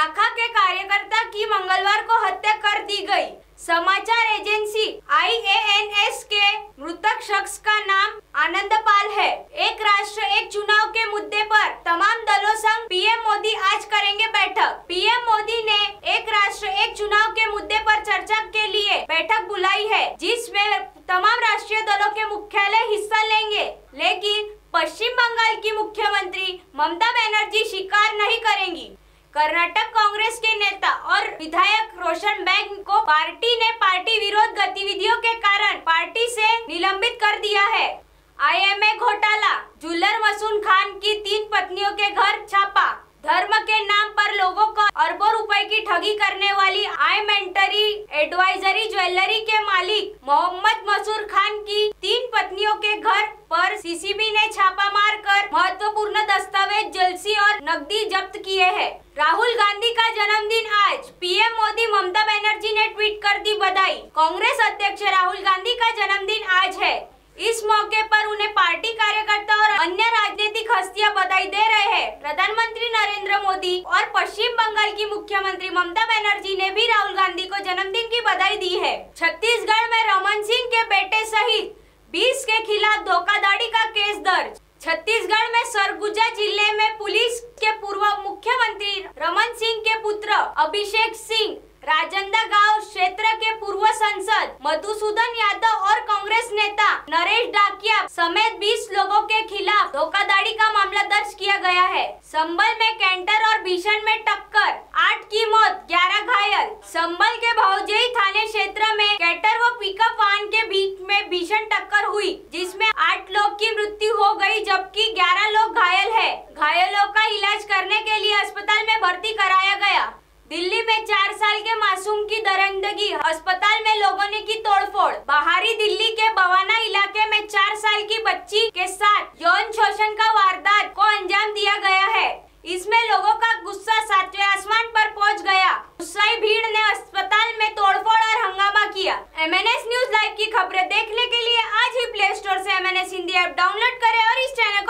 शाखा के कार्यकर्ता की मंगलवार को हत्या कर दी गई। समाचार एजेंसी आई के मृतक शख्स का नाम आनंद पाल है एक राष्ट्र एक चुनाव के मुद्दे पर तमाम दलों संग पीएम मोदी आज करेंगे बैठक पीएम मोदी ने एक राष्ट्र एक चुनाव के मुद्दे पर चर्चा के लिए बैठक बुलाई है जिसमें तमाम राष्ट्रीय दलों के मुख्यालय हिस्सा लेंगे लेकिन पश्चिम बंगाल की मुख्यमंत्री ममता बनर्जी शिकार नहीं करेंगी कर्नाटक कांग्रेस के नेता और विधायक रोशन बैग को पार्टी ने पार्टी विरोध गतिविधियों के कारण पार्टी से निलंबित कर दिया है आईएमए घोटाला जुल्लर मसून खान की तीन पत्नियों के घर छापा धर्म के नाम पर लोगों को अरबों रुपए की ठगी करने वाली आई मेंटरी एडवाइजरी ज्वेलरी के मालिक मोहम्मद मसूर खान की तीन पत्नियों के घर पर सीसीबी ने छापा मारकर महत्वपूर्ण दस्तावेज जलसी और नकदी जब्त किए हैं राहुल गांधी का जन्मदिन आज पीएम मोदी ममता बनर्जी ने ट्वीट कर दी बधाई कांग्रेस अध्यक्ष राहुल गांधी का जन्मदिन आज है इस मौके पर उन्हें पार्टी कार्यकर्ता और अन्य राजनीतिक हस्तियां बधाई दे रहे हैं प्रधानमंत्री नरेंद्र मोदी और पश्चिम बंगाल की मुख्यमंत्री ममता बनर्जी ने भी राहुल गांधी को जन्मदिन की बधाई दी है छत्तीसगढ़ में रमन सिंह के बेटे सहित बीस के खिलाफ धोखाधड़ी का केस दर्ज छत्तीसगढ़ में सरगुजा जिले में पुलिस के पूर्व मुख्यमंत्री रमन सिंह के पुत्र अभिषेक सिंह राजंदा गांव क्षेत्र के पूर्व सांसद मधुसूदन यादव और कांग्रेस नेता नरेश डाकिया समेत 20 लोगों के खिलाफ धोखाधड़ी का मामला दर्ज किया गया है संबल में कैंटर और भीषण में टक्कर आठ की मौत ग्यारह घायल संबल के भीषण टक्कर हुई जिसमें आठ लोग की मृत्यु हो गई जबकि ग्यारह लोग घायल है घायलों का इलाज करने के लिए अस्पताल में भर्ती कराया गया दिल्ली में चार साल के मासूम की दरंदगी अस्पताल में लोगों ने की तोड़फोड़ बाहरी दिल्ली के बवाना इलाके में चार साल की बच्ची के साथ एमएनएस न्यूज लाइव की खबरें देखने के लिए आज ही प्ले स्टोर से एमएनएस हिंदी ऐप डाउनलोड करें और इस चैनल को